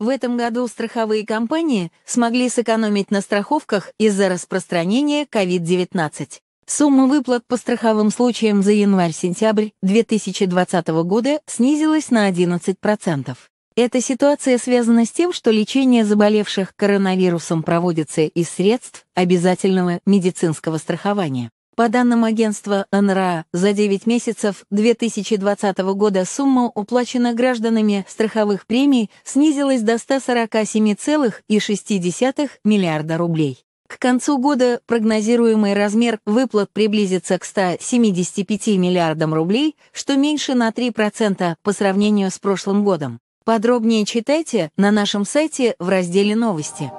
В этом году страховые компании смогли сэкономить на страховках из-за распространения COVID-19. Сумма выплат по страховым случаям за январь-сентябрь 2020 года снизилась на 11%. Эта ситуация связана с тем, что лечение заболевших коронавирусом проводится из средств обязательного медицинского страхования. По данным агентства НРА, за 9 месяцев 2020 года сумма, уплачена гражданами страховых премий, снизилась до 147,6 миллиарда рублей. К концу года прогнозируемый размер выплат приблизится к 175 миллиардам рублей, что меньше на 3% по сравнению с прошлым годом. Подробнее читайте на нашем сайте в разделе «Новости».